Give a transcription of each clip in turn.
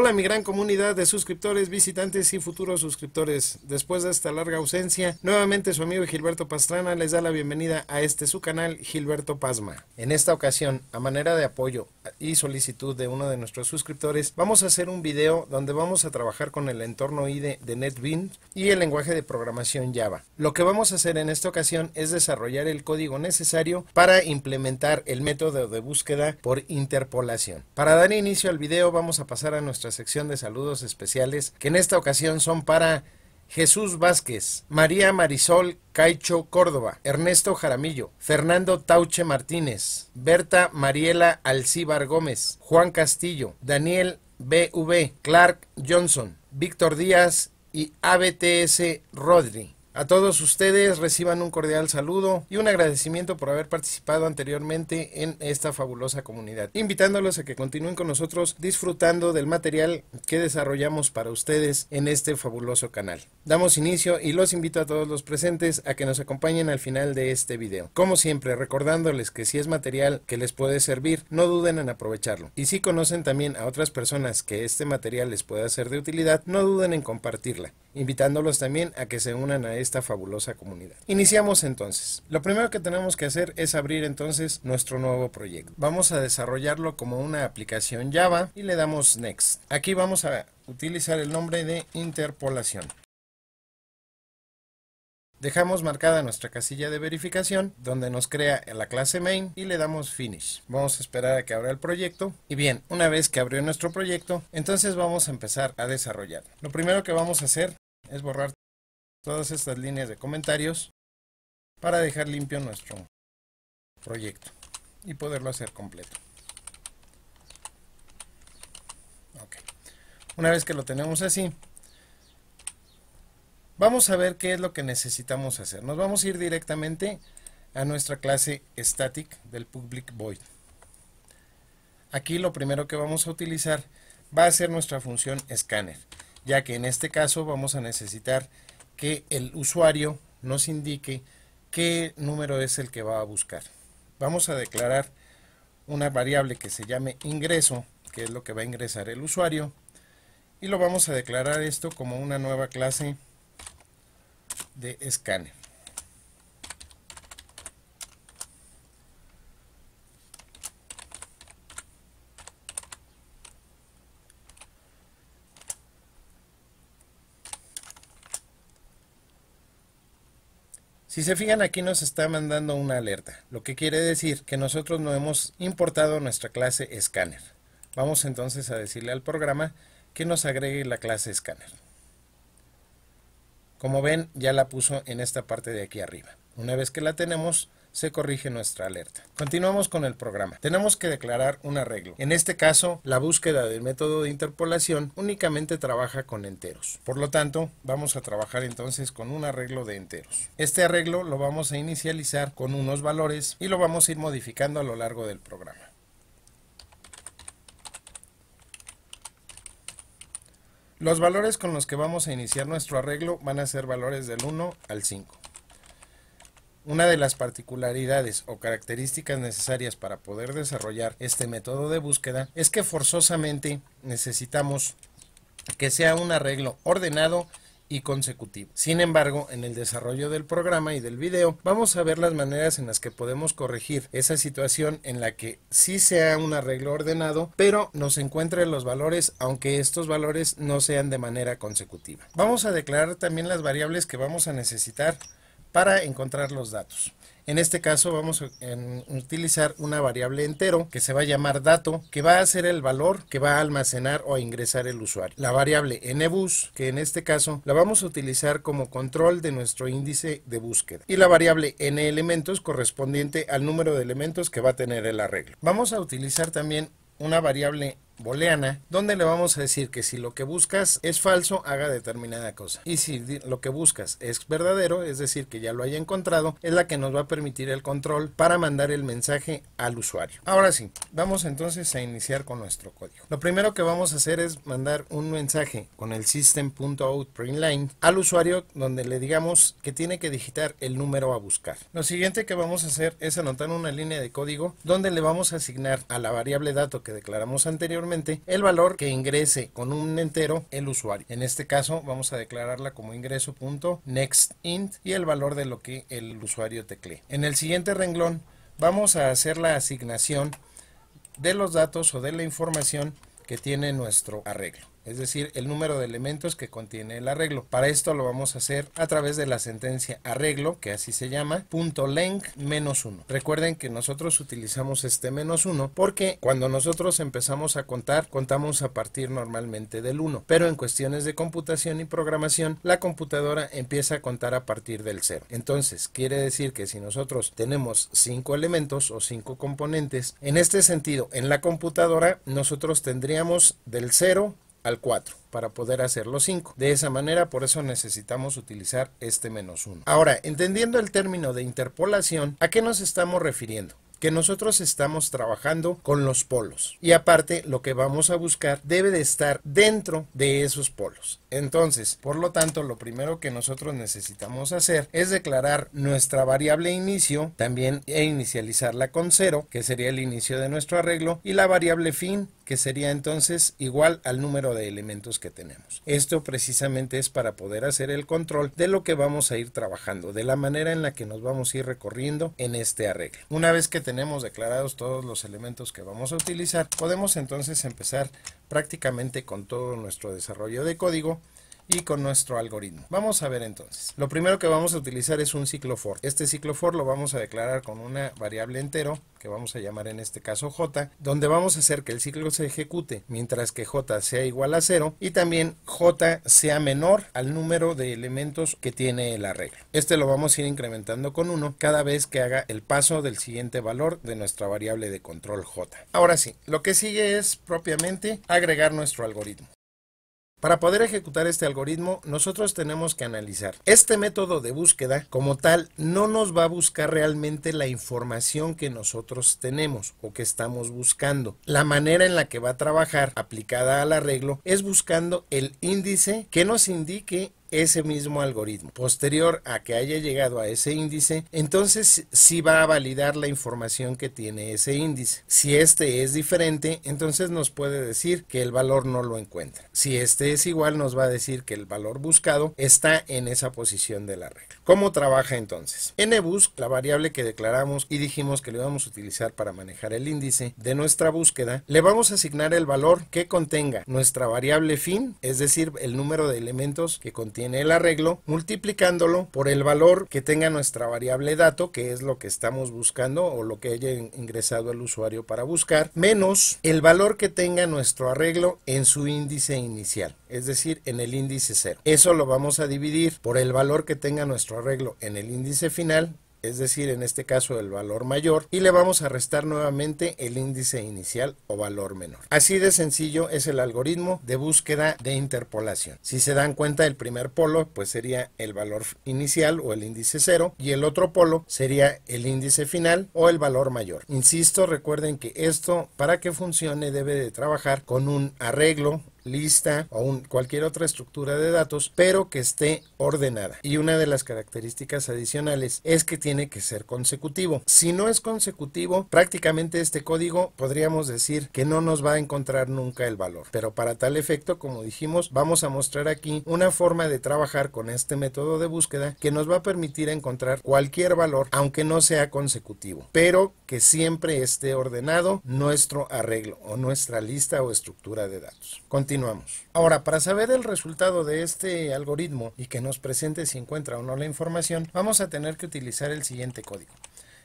Hola mi gran comunidad de suscriptores, visitantes y futuros suscriptores. Después de esta larga ausencia, nuevamente su amigo Gilberto Pastrana les da la bienvenida a este su canal Gilberto Pasma. En esta ocasión, a manera de apoyo y solicitud de uno de nuestros suscriptores, vamos a hacer un video donde vamos a trabajar con el entorno IDE de NetBeans y el lenguaje de programación Java. Lo que vamos a hacer en esta ocasión es desarrollar el código necesario para implementar el método de búsqueda por interpolación. Para dar inicio al video vamos a pasar a nuestra sección de saludos especiales, que en esta ocasión son para Jesús Vázquez, María Marisol Caicho Córdoba, Ernesto Jaramillo, Fernando Tauche Martínez, Berta Mariela Alcíbar Gómez, Juan Castillo, Daniel BV, Clark Johnson, Víctor Díaz y ABTS Rodri. A todos ustedes reciban un cordial saludo y un agradecimiento por haber participado anteriormente en esta fabulosa comunidad, invitándolos a que continúen con nosotros disfrutando del material que desarrollamos para ustedes en este fabuloso canal. Damos inicio y los invito a todos los presentes a que nos acompañen al final de este video. Como siempre, recordándoles que si es material que les puede servir, no duden en aprovecharlo. Y si conocen también a otras personas que este material les pueda ser de utilidad, no duden en compartirla invitándolos también a que se unan a esta fabulosa comunidad. Iniciamos entonces. Lo primero que tenemos que hacer es abrir entonces nuestro nuevo proyecto. Vamos a desarrollarlo como una aplicación Java y le damos Next. Aquí vamos a utilizar el nombre de interpolación. Dejamos marcada nuestra casilla de verificación donde nos crea la clase main y le damos finish. Vamos a esperar a que abra el proyecto y bien, una vez que abrió nuestro proyecto, entonces vamos a empezar a desarrollar. Lo primero que vamos a hacer es borrar todas estas líneas de comentarios para dejar limpio nuestro proyecto y poderlo hacer completo. Una vez que lo tenemos así, vamos a ver qué es lo que necesitamos hacer. Nos vamos a ir directamente a nuestra clase static del public void. Aquí lo primero que vamos a utilizar va a ser nuestra función scanner ya que en este caso vamos a necesitar que el usuario nos indique qué número es el que va a buscar. Vamos a declarar una variable que se llame ingreso, que es lo que va a ingresar el usuario, y lo vamos a declarar esto como una nueva clase de escáner. Si se fijan aquí nos está mandando una alerta, lo que quiere decir que nosotros no hemos importado nuestra clase Scanner. Vamos entonces a decirle al programa que nos agregue la clase Scanner. Como ven ya la puso en esta parte de aquí arriba. Una vez que la tenemos se corrige nuestra alerta. Continuamos con el programa. Tenemos que declarar un arreglo. En este caso, la búsqueda del método de interpolación únicamente trabaja con enteros. Por lo tanto, vamos a trabajar entonces con un arreglo de enteros. Este arreglo lo vamos a inicializar con unos valores y lo vamos a ir modificando a lo largo del programa. Los valores con los que vamos a iniciar nuestro arreglo van a ser valores del 1 al 5. Una de las particularidades o características necesarias para poder desarrollar este método de búsqueda es que forzosamente necesitamos que sea un arreglo ordenado y consecutivo. Sin embargo, en el desarrollo del programa y del video, vamos a ver las maneras en las que podemos corregir esa situación en la que sí sea un arreglo ordenado, pero nos encuentren los valores, aunque estos valores no sean de manera consecutiva. Vamos a declarar también las variables que vamos a necesitar para encontrar los datos. En este caso vamos a utilizar una variable entero que se va a llamar dato, que va a ser el valor que va a almacenar o a ingresar el usuario. La variable nbus, que en este caso la vamos a utilizar como control de nuestro índice de búsqueda. Y la variable nelementos elementos correspondiente al número de elementos que va a tener el arreglo. Vamos a utilizar también una variable booleana, donde le vamos a decir que si lo que buscas es falso, haga determinada cosa. Y si lo que buscas es verdadero, es decir, que ya lo haya encontrado, es la que nos va a permitir el control para mandar el mensaje al usuario. Ahora sí, vamos entonces a iniciar con nuestro código. Lo primero que vamos a hacer es mandar un mensaje con el system.outprintln al usuario donde le digamos que tiene que digitar el número a buscar. Lo siguiente que vamos a hacer es anotar una línea de código donde le vamos a asignar a la variable dato que declaramos anteriormente el valor que ingrese con un entero el usuario. En este caso vamos a declararla como ingreso.nextInt y el valor de lo que el usuario teclee. En el siguiente renglón vamos a hacer la asignación de los datos o de la información que tiene nuestro arreglo es decir, el número de elementos que contiene el arreglo. Para esto lo vamos a hacer a través de la sentencia arreglo, que así se llama, punto length menos 1. Recuerden que nosotros utilizamos este menos 1 porque cuando nosotros empezamos a contar, contamos a partir normalmente del 1, pero en cuestiones de computación y programación, la computadora empieza a contar a partir del 0. Entonces, quiere decir que si nosotros tenemos 5 elementos o 5 componentes, en este sentido, en la computadora nosotros tendríamos del 0 al 4 para poder hacer los 5. De esa manera, por eso necesitamos utilizar este menos 1. Ahora, entendiendo el término de interpolación, ¿a qué nos estamos refiriendo? que nosotros estamos trabajando con los polos. Y aparte, lo que vamos a buscar debe de estar dentro de esos polos. Entonces, por lo tanto, lo primero que nosotros necesitamos hacer es declarar nuestra variable inicio, también e inicializarla con 0, que sería el inicio de nuestro arreglo, y la variable fin, que sería entonces igual al número de elementos que tenemos. Esto precisamente es para poder hacer el control de lo que vamos a ir trabajando, de la manera en la que nos vamos a ir recorriendo en este arreglo. Una vez que tenemos declarados todos los elementos que vamos a utilizar, podemos entonces empezar prácticamente con todo nuestro desarrollo de código y con nuestro algoritmo. Vamos a ver entonces. Lo primero que vamos a utilizar es un ciclo for. Este ciclo for lo vamos a declarar con una variable entero, que vamos a llamar en este caso j, donde vamos a hacer que el ciclo se ejecute mientras que j sea igual a 0 y también j sea menor al número de elementos que tiene el arreglo. Este lo vamos a ir incrementando con 1 cada vez que haga el paso del siguiente valor de nuestra variable de control j. Ahora sí, lo que sigue es propiamente agregar nuestro algoritmo. Para poder ejecutar este algoritmo, nosotros tenemos que analizar. Este método de búsqueda, como tal, no nos va a buscar realmente la información que nosotros tenemos o que estamos buscando. La manera en la que va a trabajar, aplicada al arreglo, es buscando el índice que nos indique ese mismo algoritmo. Posterior a que haya llegado a ese índice, entonces sí va a validar la información que tiene ese índice. Si este es diferente, entonces nos puede decir que el valor no lo encuentra. Si este es igual, nos va a decir que el valor buscado está en esa posición de la regla. ¿Cómo trabaja entonces? NBUS, la variable que declaramos y dijimos que lo vamos a utilizar para manejar el índice de nuestra búsqueda, le vamos a asignar el valor que contenga nuestra variable fin, es decir, el número de elementos que contiene el arreglo, multiplicándolo por el valor que tenga nuestra variable dato, que es lo que estamos buscando o lo que haya ingresado el usuario para buscar, menos el valor que tenga nuestro arreglo en su índice inicial, es decir, en el índice 0. Eso lo vamos a dividir por el valor que tenga nuestro arreglo en el índice final, es decir, en este caso el valor mayor, y le vamos a restar nuevamente el índice inicial o valor menor. Así de sencillo es el algoritmo de búsqueda de interpolación. Si se dan cuenta, el primer polo pues sería el valor inicial o el índice 0 y el otro polo sería el índice final o el valor mayor. Insisto, recuerden que esto para que funcione debe de trabajar con un arreglo lista o cualquier otra estructura de datos, pero que esté ordenada. Y una de las características adicionales es que tiene que ser consecutivo. Si no es consecutivo, prácticamente este código podríamos decir que no nos va a encontrar nunca el valor. Pero para tal efecto, como dijimos, vamos a mostrar aquí una forma de trabajar con este método de búsqueda que nos va a permitir encontrar cualquier valor, aunque no sea consecutivo, pero que siempre esté ordenado nuestro arreglo o nuestra lista o estructura de datos. Con Continuamos. Ahora, para saber el resultado de este algoritmo y que nos presente si encuentra o no la información, vamos a tener que utilizar el siguiente código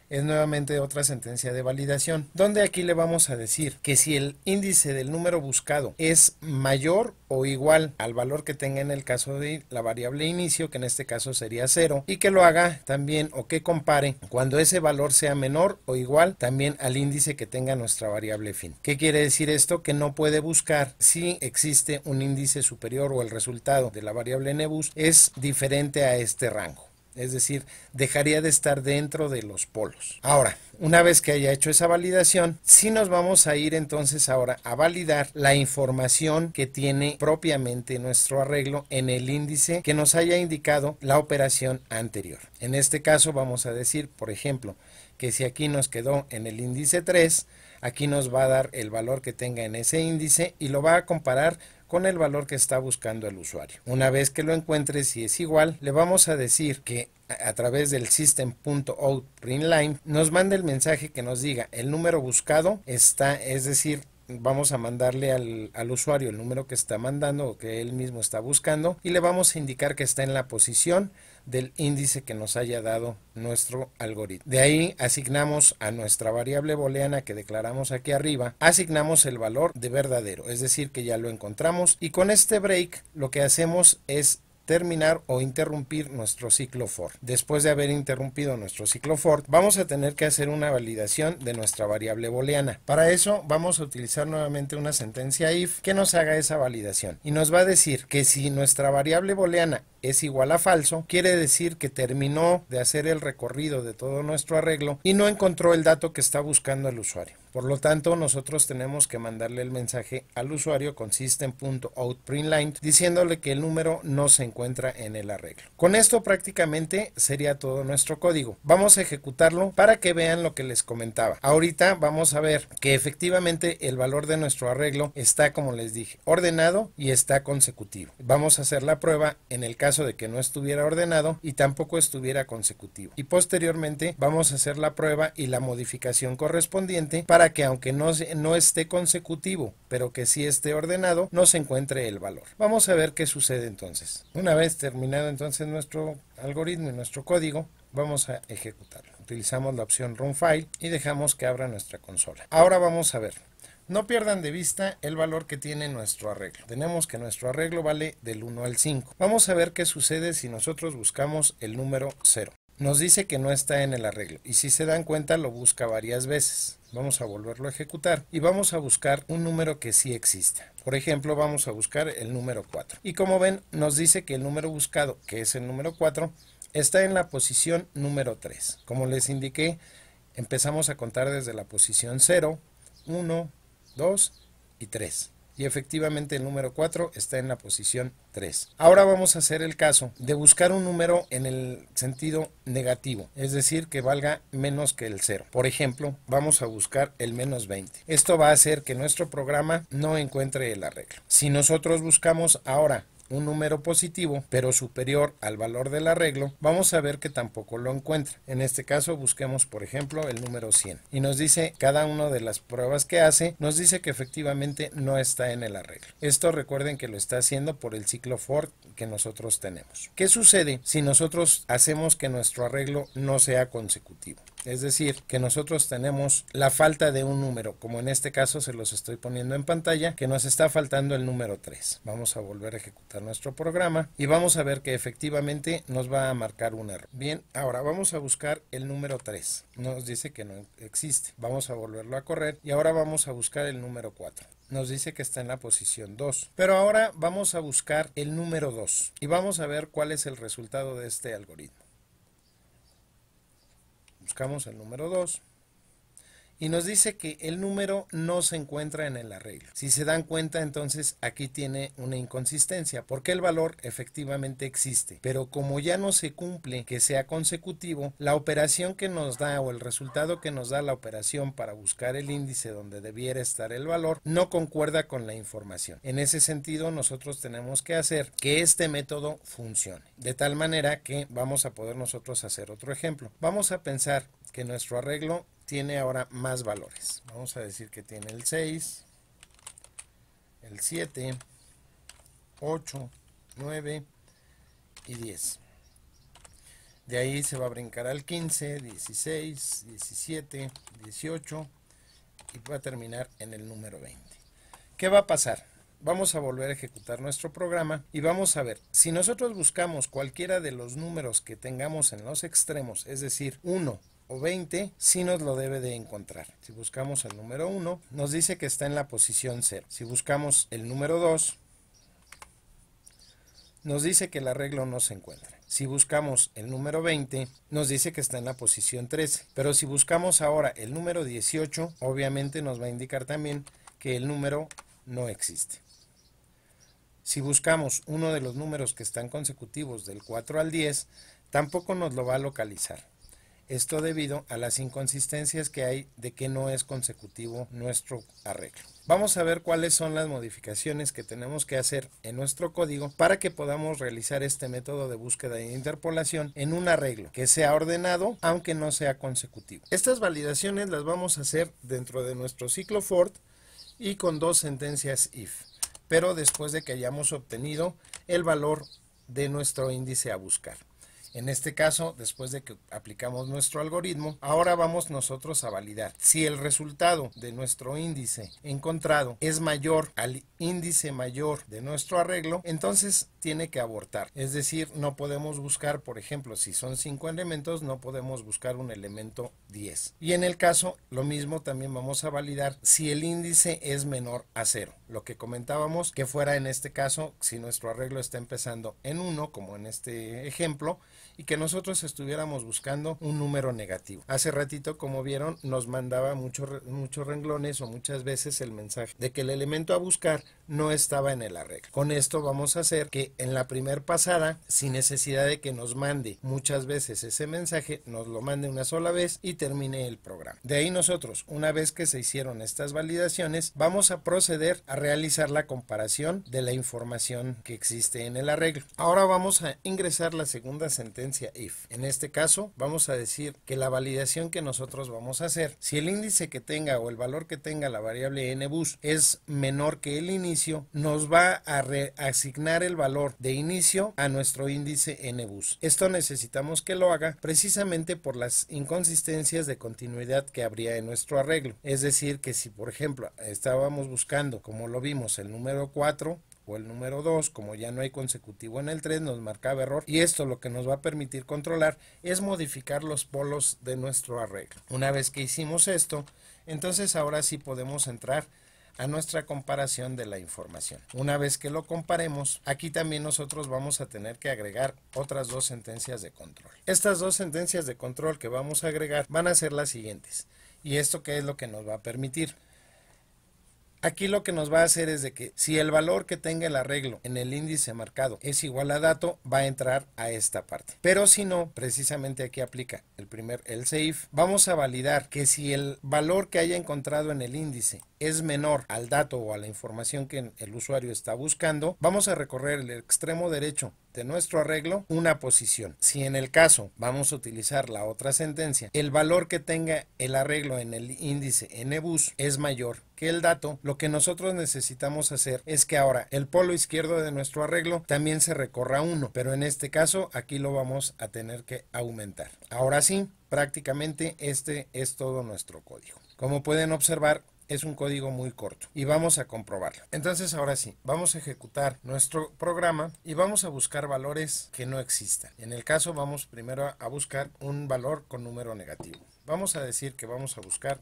es nuevamente otra sentencia de validación, donde aquí le vamos a decir que si el índice del número buscado es mayor o igual al valor que tenga en el caso de la variable inicio, que en este caso sería 0, y que lo haga también o que compare cuando ese valor sea menor o igual también al índice que tenga nuestra variable fin. ¿Qué quiere decir esto? Que no puede buscar si existe un índice superior o el resultado de la variable nebus es diferente a este rango es decir, dejaría de estar dentro de los polos. Ahora, una vez que haya hecho esa validación, sí nos vamos a ir entonces ahora a validar la información que tiene propiamente nuestro arreglo en el índice que nos haya indicado la operación anterior. En este caso vamos a decir, por ejemplo, que si aquí nos quedó en el índice 3, aquí nos va a dar el valor que tenga en ese índice y lo va a comparar con el valor que está buscando el usuario. Una vez que lo encuentre, si es igual, le vamos a decir que a través del system.outprintln nos manda el mensaje que nos diga el número buscado está, es decir, vamos a mandarle al, al, usuario el número que está mandando o que él mismo está buscando y le vamos a indicar que está en la posición del índice que nos haya dado nuestro algoritmo. De ahí asignamos a nuestra variable booleana que declaramos aquí arriba, asignamos el valor de verdadero, es decir que ya lo encontramos y con este break lo que hacemos es terminar o interrumpir nuestro ciclo for. Después de haber interrumpido nuestro ciclo for, vamos a tener que hacer una validación de nuestra variable booleana. Para eso vamos a utilizar nuevamente una sentencia if que nos haga esa validación y nos va a decir que si nuestra variable booleana es igual a falso, quiere decir que terminó de hacer el recorrido de todo nuestro arreglo y no encontró el dato que está buscando el usuario. Por lo tanto, nosotros tenemos que mandarle el mensaje al usuario con system.outprintln diciéndole que el número no se encuentra en el arreglo. Con esto prácticamente sería todo nuestro código. Vamos a ejecutarlo para que vean lo que les comentaba. Ahorita vamos a ver que efectivamente el valor de nuestro arreglo está, como les dije, ordenado y está consecutivo. Vamos a hacer la prueba en el caso de que no estuviera ordenado y tampoco estuviera consecutivo. Y posteriormente vamos a hacer la prueba y la modificación correspondiente para que aunque no, no esté consecutivo, pero que sí esté ordenado, no se encuentre el valor. Vamos a ver qué sucede entonces. Una vez terminado entonces nuestro algoritmo y nuestro código, vamos a ejecutarlo. Utilizamos la opción Run File y dejamos que abra nuestra consola. Ahora vamos a ver. No pierdan de vista el valor que tiene nuestro arreglo. Tenemos que nuestro arreglo vale del 1 al 5. Vamos a ver qué sucede si nosotros buscamos el número 0. Nos dice que no está en el arreglo y si se dan cuenta lo busca varias veces. Vamos a volverlo a ejecutar y vamos a buscar un número que sí exista. Por ejemplo, vamos a buscar el número 4. Y como ven, nos dice que el número buscado, que es el número 4, está en la posición número 3. Como les indiqué, empezamos a contar desde la posición 0, 1, 2 y 3 y efectivamente el número 4 está en la posición 3. Ahora vamos a hacer el caso de buscar un número en el sentido negativo, es decir, que valga menos que el 0. Por ejemplo, vamos a buscar el menos 20. Esto va a hacer que nuestro programa no encuentre el arreglo. Si nosotros buscamos ahora un número positivo, pero superior al valor del arreglo, vamos a ver que tampoco lo encuentra. En este caso busquemos, por ejemplo, el número 100. Y nos dice, cada una de las pruebas que hace, nos dice que efectivamente no está en el arreglo. Esto recuerden que lo está haciendo por el ciclo ford que nosotros tenemos. ¿Qué sucede si nosotros hacemos que nuestro arreglo no sea consecutivo? Es decir, que nosotros tenemos la falta de un número, como en este caso se los estoy poniendo en pantalla, que nos está faltando el número 3. Vamos a volver a ejecutar nuestro programa y vamos a ver que efectivamente nos va a marcar un error. Bien, ahora vamos a buscar el número 3. Nos dice que no existe. Vamos a volverlo a correr y ahora vamos a buscar el número 4 nos dice que está en la posición 2. Pero ahora vamos a buscar el número 2 y vamos a ver cuál es el resultado de este algoritmo. Buscamos el número 2 y nos dice que el número no se encuentra en el arreglo. Si se dan cuenta, entonces aquí tiene una inconsistencia, porque el valor efectivamente existe, pero como ya no se cumple que sea consecutivo, la operación que nos da o el resultado que nos da la operación para buscar el índice donde debiera estar el valor no concuerda con la información. En ese sentido, nosotros tenemos que hacer que este método funcione, de tal manera que vamos a poder nosotros hacer otro ejemplo. Vamos a pensar que nuestro arreglo tiene ahora más valores. Vamos a decir que tiene el 6, el 7, 8, 9 y 10. De ahí se va a brincar al 15, 16, 17, 18 y va a terminar en el número 20. ¿Qué va a pasar? Vamos a volver a ejecutar nuestro programa y vamos a ver, si nosotros buscamos cualquiera de los números que tengamos en los extremos, es decir, 1, 20, si nos lo debe de encontrar. Si buscamos el número 1, nos dice que está en la posición 0. Si buscamos el número 2, nos dice que el arreglo no se encuentra. Si buscamos el número 20, nos dice que está en la posición 13. Pero si buscamos ahora el número 18, obviamente nos va a indicar también que el número no existe. Si buscamos uno de los números que están consecutivos del 4 al 10, tampoco nos lo va a localizar. Esto debido a las inconsistencias que hay de que no es consecutivo nuestro arreglo. Vamos a ver cuáles son las modificaciones que tenemos que hacer en nuestro código para que podamos realizar este método de búsqueda e interpolación en un arreglo que sea ordenado aunque no sea consecutivo. Estas validaciones las vamos a hacer dentro de nuestro ciclo ford y con dos sentencias if, pero después de que hayamos obtenido el valor de nuestro índice a buscar. En este caso, después de que aplicamos nuestro algoritmo, ahora vamos nosotros a validar si el resultado de nuestro índice encontrado es mayor al índice mayor de nuestro arreglo, entonces tiene que abortar. Es decir, no podemos buscar, por ejemplo, si son 5 elementos, no podemos buscar un elemento 10. Y en el caso, lo mismo también vamos a validar si el índice es menor a 0. Lo que comentábamos que fuera en este caso, si nuestro arreglo está empezando en 1, como en este ejemplo, y que nosotros estuviéramos buscando un número negativo. Hace ratito, como vieron, nos mandaba muchos renglones o muchas veces el mensaje de que el elemento a buscar no estaba en el arreglo. Con esto vamos a hacer que en la primer pasada, sin necesidad de que nos mande muchas veces ese mensaje, nos lo mande una sola vez y termine el programa. De ahí nosotros, una vez que se hicieron estas validaciones, vamos a proceder a realizar la comparación de la información que existe en el arreglo. Ahora vamos a ingresar la segunda sentencia en este caso, vamos a decir que la validación que nosotros vamos a hacer, si el índice que tenga o el valor que tenga la variable nbus es menor que el inicio, nos va a reasignar el valor de inicio a nuestro índice nbus. Esto necesitamos que lo haga precisamente por las inconsistencias de continuidad que habría en nuestro arreglo. Es decir, que si por ejemplo estábamos buscando, como lo vimos, el número 4, o el número 2, como ya no hay consecutivo en el 3, nos marcaba error y esto lo que nos va a permitir controlar es modificar los polos de nuestro arreglo. Una vez que hicimos esto, entonces ahora sí podemos entrar a nuestra comparación de la información. Una vez que lo comparemos, aquí también nosotros vamos a tener que agregar otras dos sentencias de control. Estas dos sentencias de control que vamos a agregar van a ser las siguientes. ¿Y esto qué es lo que nos va a permitir? Aquí lo que nos va a hacer es de que si el valor que tenga el arreglo en el índice marcado es igual a dato, va a entrar a esta parte. Pero si no, precisamente aquí aplica el primer el safe. Vamos a validar que si el valor que haya encontrado en el índice es menor al dato o a la información que el usuario está buscando, vamos a recorrer el extremo derecho de nuestro arreglo una posición. Si en el caso vamos a utilizar la otra sentencia, el valor que tenga el arreglo en el índice nbus es mayor que el dato, lo que nosotros necesitamos hacer es que ahora el polo izquierdo de nuestro arreglo también se recorra uno, pero en este caso aquí lo vamos a tener que aumentar. Ahora sí, prácticamente este es todo nuestro código. Como pueden observar, es un código muy corto y vamos a comprobarlo. Entonces ahora sí, vamos a ejecutar nuestro programa y vamos a buscar valores que no existan. En el caso vamos primero a buscar un valor con número negativo. Vamos a decir que vamos a buscar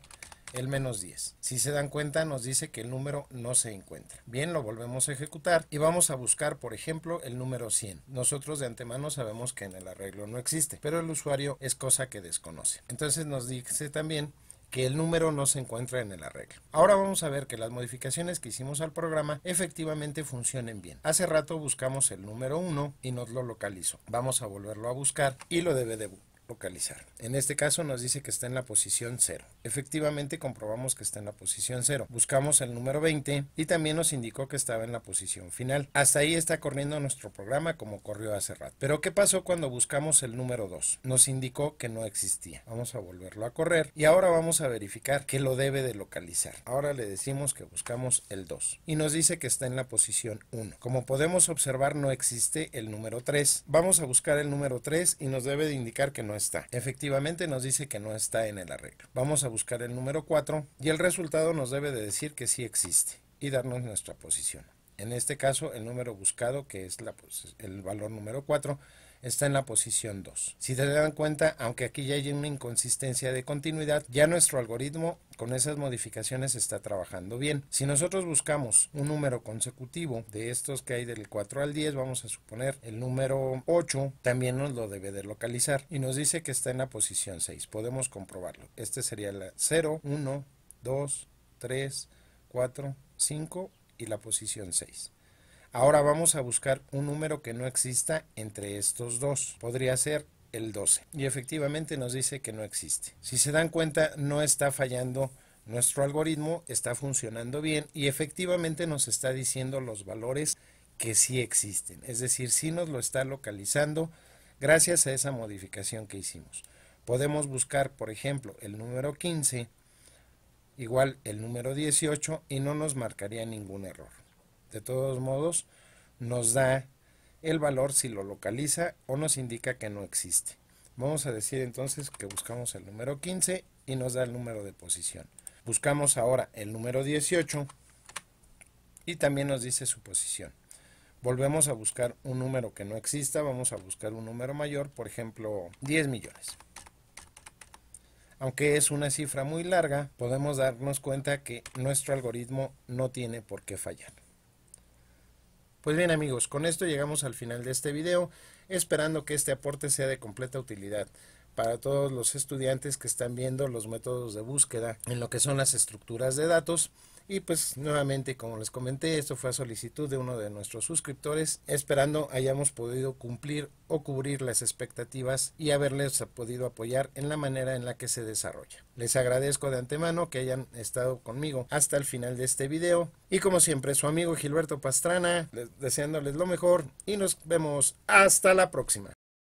el menos 10. Si se dan cuenta nos dice que el número no se encuentra. Bien, lo volvemos a ejecutar y vamos a buscar por ejemplo el número 100. Nosotros de antemano sabemos que en el arreglo no existe, pero el usuario es cosa que desconoce. Entonces nos dice también que el número no se encuentra en el arreglo. Ahora vamos a ver que las modificaciones que hicimos al programa efectivamente funcionen bien. Hace rato buscamos el número 1 y nos lo localizó. Vamos a volverlo a buscar y lo debe de Localizar. En este caso nos dice que está en la posición 0. Efectivamente comprobamos que está en la posición 0. Buscamos el número 20 y también nos indicó que estaba en la posición final. Hasta ahí está corriendo nuestro programa como corrió hace rato. Pero ¿qué pasó cuando buscamos el número 2? Nos indicó que no existía. Vamos a volverlo a correr y ahora vamos a verificar que lo debe de localizar. Ahora le decimos que buscamos el 2 y nos dice que está en la posición 1. Como podemos observar no existe el número 3. Vamos a buscar el número 3 y nos debe de indicar que no está. Efectivamente nos dice que no está en el arreglo. Vamos a buscar el número 4 y el resultado nos debe de decir que sí existe y darnos nuestra posición. En este caso, el número buscado, que es pues, el valor número 4, está en la posición 2. Si te dan cuenta, aunque aquí ya hay una inconsistencia de continuidad, ya nuestro algoritmo con esas modificaciones está trabajando bien. Si nosotros buscamos un número consecutivo de estos que hay del 4 al 10, vamos a suponer el número 8, también nos lo debe de localizar y nos dice que está en la posición 6. Podemos comprobarlo. Este sería el 0, 1, 2, 3, 4, 5 y la posición 6. Ahora vamos a buscar un número que no exista entre estos dos. Podría ser el 12. Y efectivamente nos dice que no existe. Si se dan cuenta, no está fallando nuestro algoritmo, está funcionando bien y efectivamente nos está diciendo los valores que sí existen. Es decir, sí nos lo está localizando gracias a esa modificación que hicimos. Podemos buscar, por ejemplo, el número 15, igual el número 18 y no nos marcaría ningún error. De todos modos, nos da el valor si lo localiza o nos indica que no existe. Vamos a decir entonces que buscamos el número 15 y nos da el número de posición. Buscamos ahora el número 18 y también nos dice su posición. Volvemos a buscar un número que no exista, vamos a buscar un número mayor, por ejemplo 10 millones. Aunque es una cifra muy larga, podemos darnos cuenta que nuestro algoritmo no tiene por qué fallar. Pues bien amigos, con esto llegamos al final de este video, esperando que este aporte sea de completa utilidad para todos los estudiantes que están viendo los métodos de búsqueda en lo que son las estructuras de datos y pues nuevamente, como les comenté, esto fue a solicitud de uno de nuestros suscriptores, esperando hayamos podido cumplir o cubrir las expectativas y haberles podido apoyar en la manera en la que se desarrolla. Les agradezco de antemano que hayan estado conmigo hasta el final de este video. Y como siempre, su amigo Gilberto Pastrana, deseándoles lo mejor y nos vemos hasta la próxima.